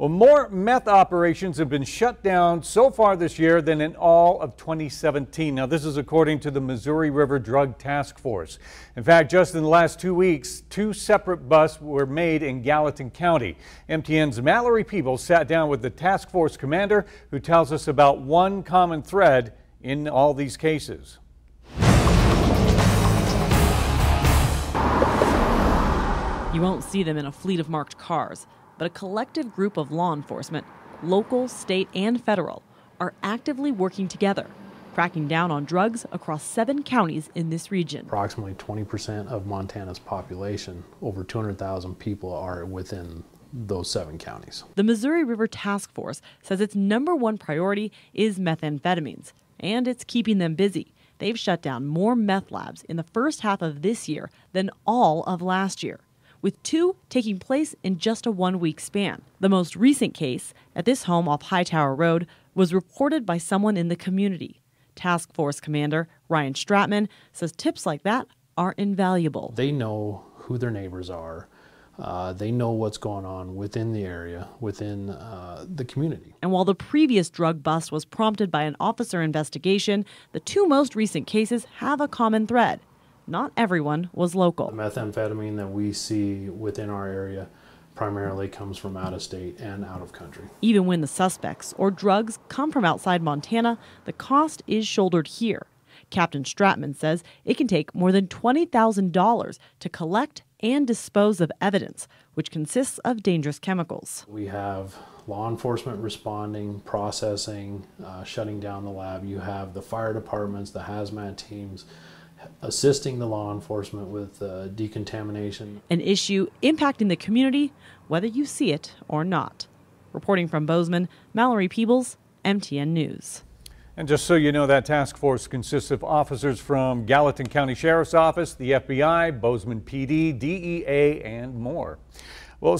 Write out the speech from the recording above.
Well, more meth operations have been shut down so far this year than in all of 2017. Now, this is according to the Missouri River Drug Task Force. In fact, just in the last two weeks, two separate busts were made in Gallatin County. MTN's Mallory Peebles sat down with the task force commander who tells us about one common thread in all these cases. You won't see them in a fleet of marked cars but a collective group of law enforcement, local, state, and federal, are actively working together, cracking down on drugs across seven counties in this region. Approximately 20% of Montana's population, over 200,000 people, are within those seven counties. The Missouri River Task Force says its number one priority is methamphetamines, and it's keeping them busy. They've shut down more meth labs in the first half of this year than all of last year with two taking place in just a one week span. The most recent case, at this home off Hightower Road, was reported by someone in the community. Task Force Commander Ryan Stratman says tips like that are invaluable. They know who their neighbors are. Uh, they know what's going on within the area, within uh, the community. And while the previous drug bust was prompted by an officer investigation, the two most recent cases have a common thread not everyone was local. The methamphetamine that we see within our area primarily comes from out of state and out of country. Even when the suspects or drugs come from outside Montana, the cost is shouldered here. Captain Stratman says it can take more than $20,000 to collect and dispose of evidence, which consists of dangerous chemicals. We have law enforcement responding, processing, uh, shutting down the lab. You have the fire departments, the hazmat teams assisting the law enforcement with uh, decontamination. An issue impacting the community, whether you see it or not. Reporting from Bozeman, Mallory Peebles, MTN News. And just so you know, that task force consists of officers from Gallatin County Sheriff's Office, the FBI, Bozeman PD, DEA, and more. Well,